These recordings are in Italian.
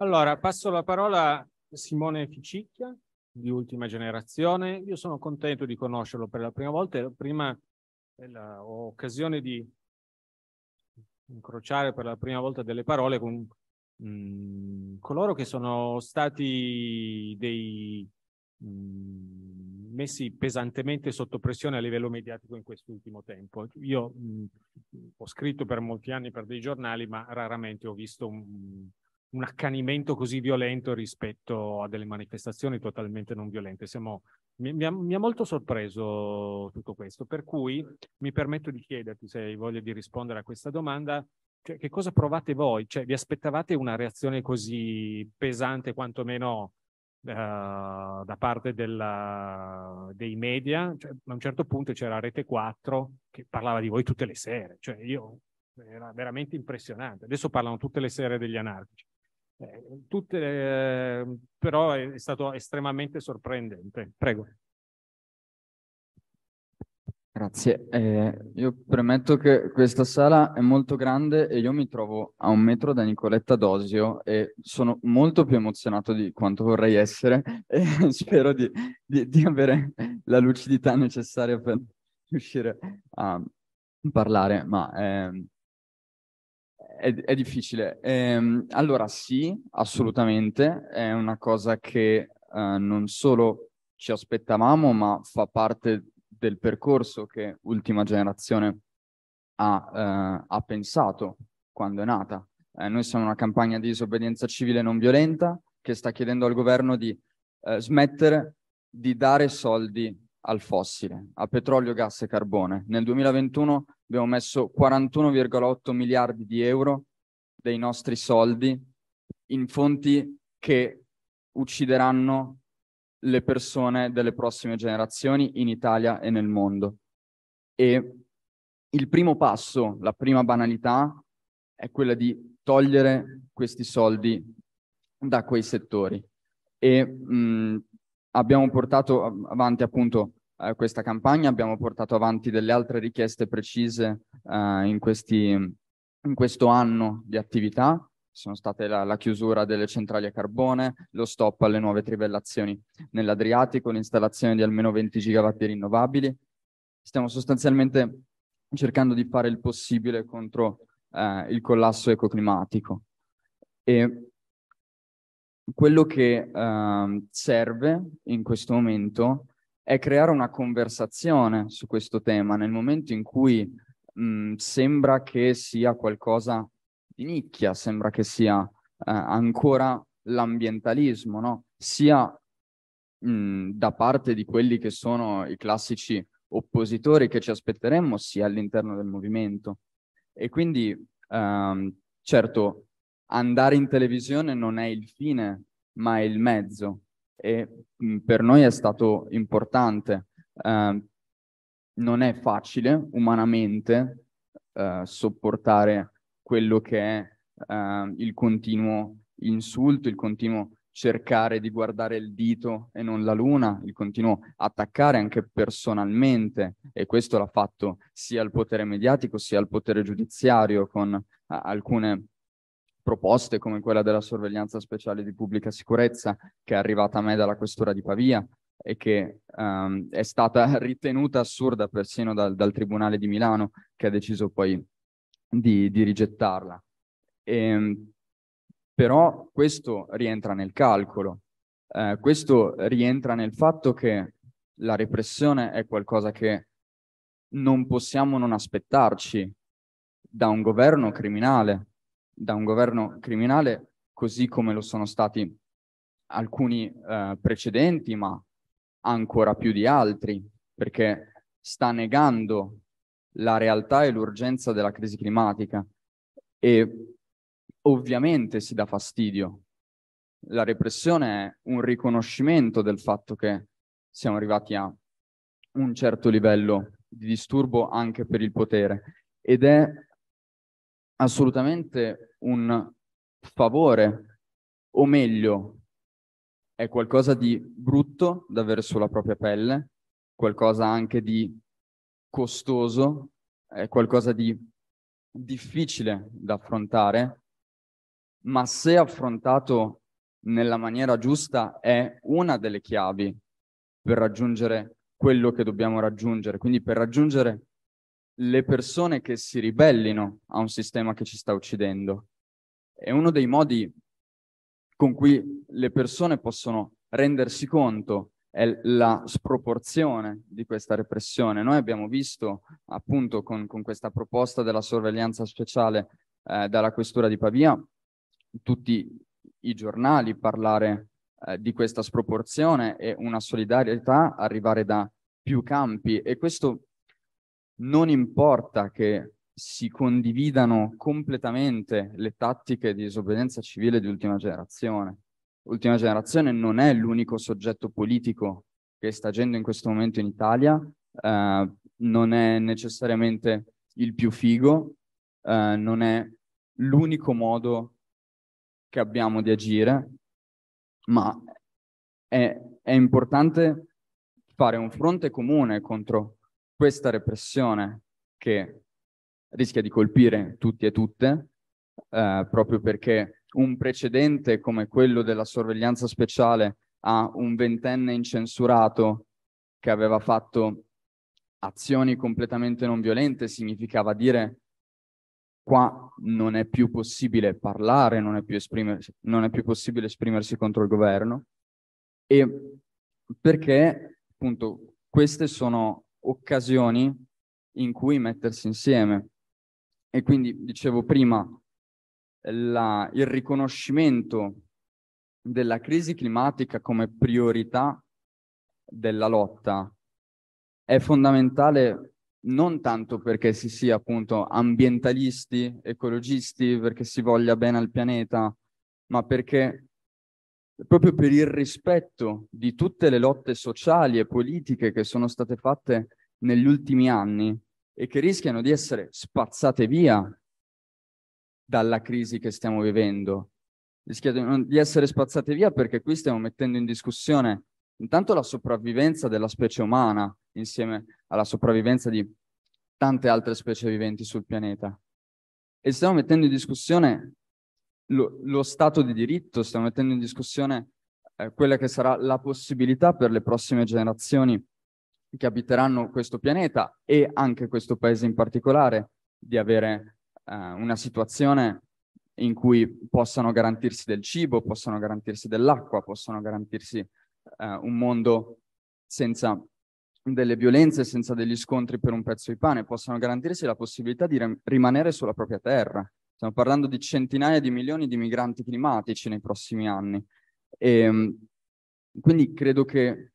Allora, passo la parola a Simone Ficicchia, di Ultima Generazione. Io sono contento di conoscerlo per la prima volta. La prima, la, ho occasione di incrociare per la prima volta delle parole con mh, mm, coloro che sono stati dei, mm, messi pesantemente sotto pressione a livello mediatico in quest'ultimo tempo. Io mh, mm, ho scritto per molti anni per dei giornali, ma raramente ho visto un un accanimento così violento rispetto a delle manifestazioni totalmente non violente. Siamo, mi, mi, ha, mi, ha, molto sorpreso tutto questo, per cui mi permetto di chiederti se hai voglia di rispondere a questa domanda. Cioè, che cosa provate voi? Cioè, vi aspettavate una reazione così pesante, quantomeno eh, da parte della, dei media? Cioè, a un certo punto c'era Rete 4 che parlava di voi tutte le sere. Cioè, io era veramente impressionante. Adesso parlano tutte le sere degli anarchici. Eh, tutte, eh, però è, stato estremamente sorprendente. Prego. Grazie. Eh, io premetto che questa sala è molto grande e io mi trovo a un metro da Nicoletta Dosio e sono molto più emozionato di quanto vorrei essere e spero di, di, di avere la lucidità necessaria per riuscire a parlare, ma ehm, è, è difficile. Ehm, allora sì, assolutamente, è una cosa che eh, non solo ci aspettavamo, ma fa parte del percorso che Ultima Generazione ha, eh, ha pensato quando è nata. Eh, noi siamo una campagna di disobbedienza civile non violenta che sta chiedendo al governo di eh, smettere di dare soldi al fossile, a petrolio, gas e carbone. Nel 2021 abbiamo messo 41,8 miliardi di euro dei nostri soldi in fonti che uccideranno le persone delle prossime generazioni in Italia e nel mondo. E il primo passo, la prima banalità, è quella di togliere questi soldi da quei settori. E mh, abbiamo portato avanti appunto eh, questa campagna, abbiamo portato avanti delle altre richieste precise eh, in, questi, in, questo anno di attività, sono state la, la, chiusura delle centrali a carbone, lo stop alle nuove trivellazioni nell'Adriatico, l'installazione di almeno 20 gigawatt di rinnovabili. Stiamo sostanzialmente cercando di fare il possibile contro eh, il collasso ecoclimatico. E quello che eh, serve in questo momento è creare una conversazione su questo tema nel momento in cui mh, sembra che sia qualcosa di nicchia, sembra che sia eh, ancora l'ambientalismo, no? sia mh, da parte di quelli che sono i classici oppositori che ci aspetteremmo, sia all'interno del movimento. E quindi, ehm, certo, andare in televisione non è il fine, ma è il mezzo e mh, per noi è stato importante. Eh, non è facile umanamente eh, sopportare quello che è eh, il continuo insulto, il continuo cercare di guardare il dito e non la luna, il continuo attaccare anche personalmente e questo l'ha fatto sia il potere mediatico sia il potere giudiziario con a, alcune proposte come quella della sorveglianza speciale di pubblica sicurezza che è arrivata a me dalla questura di Pavia e che um, è stata ritenuta assurda persino dal, dal, Tribunale di Milano che ha deciso poi di, di rigettarla. E, ehm, però questo rientra nel calcolo, eh, questo rientra nel fatto che la repressione è qualcosa che non possiamo non aspettarci da un governo criminale, da un governo criminale, così come lo sono stati alcuni eh, precedenti, ma ancora più di altri, perché sta negando la realtà e l'urgenza della crisi climatica e ovviamente si dà fastidio. La repressione è un riconoscimento del fatto che siamo arrivati a un certo livello di disturbo anche per il potere ed è assolutamente un favore, o meglio, è qualcosa di brutto da avere sulla propria pelle, qualcosa anche di costoso, è qualcosa di difficile da affrontare, ma se affrontato nella maniera giusta è una delle chiavi per raggiungere quello che dobbiamo raggiungere. Quindi per raggiungere le persone che si ribellino a un sistema che ci sta uccidendo. È uno dei modi con cui le persone possono rendersi conto è la sproporzione di questa repressione. Noi abbiamo visto appunto con, con questa proposta della sorveglianza speciale eh, dalla Questura di Pavia tutti i giornali parlare eh, di questa sproporzione e una solidarietà arrivare da più campi e questo non importa che si condividano completamente le tattiche di disobbedienza civile di ultima generazione. Ultima generazione non è l'unico soggetto politico che sta agendo in questo momento in Italia, eh, non è necessariamente il più figo, eh, non è l'unico modo che abbiamo di agire, ma è, è importante fare un fronte comune contro questa repressione che rischia di colpire tutti e tutte, eh, proprio perché un precedente come quello della sorveglianza speciale a un ventenne incensurato che aveva fatto azioni completamente non violente significava dire qua non è più possibile parlare, non è più, non è più possibile esprimersi contro il governo e perché appunto queste sono occasioni in cui mettersi insieme. E quindi, dicevo prima, la, il riconoscimento della crisi climatica come priorità della lotta è fondamentale non tanto perché si sia appunto ambientalisti, ecologisti, perché si voglia bene al pianeta, ma perché proprio per il rispetto di tutte le lotte sociali e politiche che sono state fatte negli ultimi anni e che rischiano di essere spazzate via dalla crisi che stiamo vivendo. Rischiano di essere spazzate via perché qui stiamo mettendo in discussione intanto la sopravvivenza della specie umana insieme alla sopravvivenza di tante altre specie viventi sul pianeta e stiamo mettendo in discussione lo, lo Stato di diritto, stiamo mettendo in discussione eh, quella che sarà la possibilità per le prossime generazioni che abiteranno questo pianeta e anche questo paese in particolare di avere eh, una situazione in cui possano garantirsi del cibo, possano garantirsi dell'acqua, possano garantirsi eh, un mondo senza delle violenze, senza degli scontri per un pezzo di pane, possano garantirsi la possibilità di rimanere sulla propria terra. Stiamo parlando di centinaia di milioni di migranti climatici nei prossimi anni. E, ehm, quindi credo che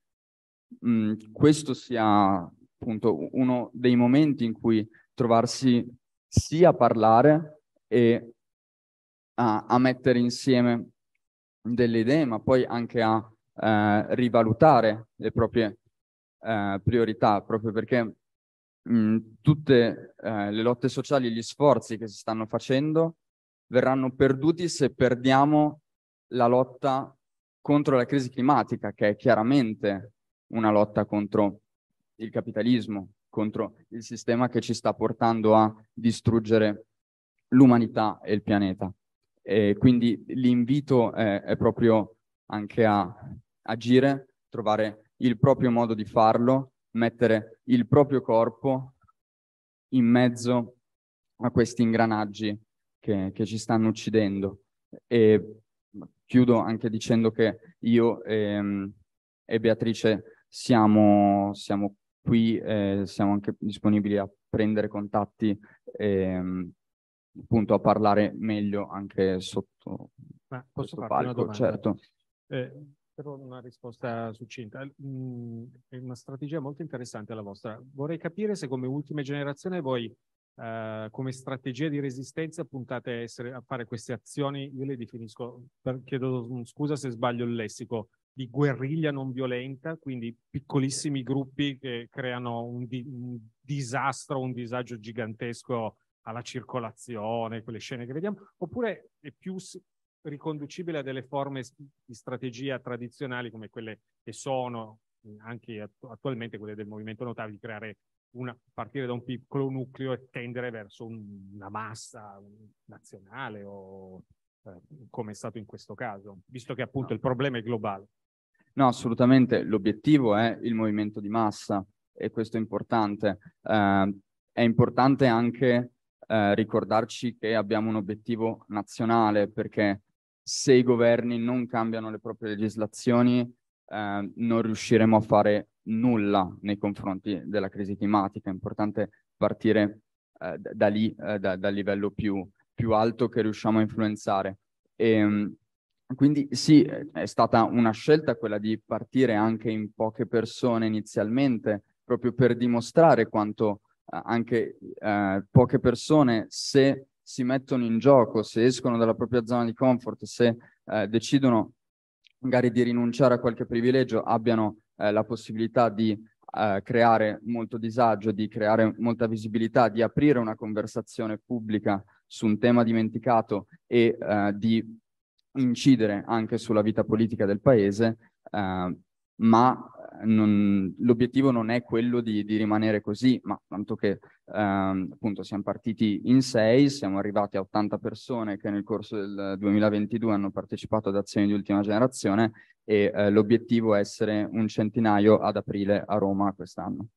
mh, mm, questo sia appunto uno dei momenti in cui trovarsi sia a parlare e a, a mettere insieme delle idee, ma poi anche a eh, rivalutare le proprie eh, priorità, proprio perché Mhmm, tutte eh, le lotte sociali e gli sforzi che si stanno facendo verranno perduti se perdiamo la lotta contro la crisi climatica, che è chiaramente una lotta contro il capitalismo, contro il sistema che ci sta portando a distruggere l'umanità e il pianeta. E quindi l'invito è, è proprio anche a agire, trovare il proprio modo di farlo mettere il proprio corpo in mezzo a questi ingranaggi che, che ci stanno uccidendo. E chiudo anche dicendo che io e, ehm, e Beatrice siamo, siamo qui, eh, siamo anche disponibili a prendere contatti e ehm, appunto a parlare meglio anche sotto Ma posso fare palco, una domanda? certo. Eh, per una risposta succinta, mm, è una strategia molto interessante la vostra. Vorrei capire se come ultima generazione voi eh, come strategia di resistenza puntate a, essere, a, fare queste azioni, io le definisco, per, chiedo scusa se sbaglio il lessico, di guerriglia non violenta, quindi piccolissimi gruppi che creano un, di, un disastro, un disagio gigantesco alla circolazione, quelle scene che vediamo, oppure è più riconducibile a delle forme di strategia tradizionali come quelle che sono anche attualmente quelle del movimento notabile di creare una, partire da un piccolo nucleo e tendere verso un, una massa nazionale o eh, come è stato in questo caso, visto che appunto no. il problema è globale. No, assolutamente, l'obiettivo è il movimento di massa e questo è importante. Eh, è importante anche eh, ricordarci che abbiamo un obiettivo nazionale perché se i governi non cambiano le proprie legislazioni eh, non riusciremo a fare nulla nei confronti della crisi climatica. È importante partire eh, da lì, eh, da, dal livello più, più, alto che riusciamo a influenzare. E, ehm, quindi sì, è stata una scelta quella di partire anche in poche persone inizialmente, proprio per dimostrare quanto eh, anche eh, poche persone, se si mettono in gioco, se escono dalla propria zona di comfort, se eh, decidono magari di rinunciare a qualche privilegio, abbiano eh, la possibilità di eh, creare molto disagio, di creare molta visibilità, di aprire una conversazione pubblica su un tema dimenticato e eh, di incidere anche sulla vita politica del paese, eh, ma non, l'obiettivo non è quello di, di, rimanere così, ma tanto che ehm, appunto siamo partiti in 6, siamo arrivati a 80 persone che nel corso del 2022 hanno partecipato ad azioni di ultima generazione e eh, l'obiettivo è essere un centinaio ad aprile a Roma quest'anno.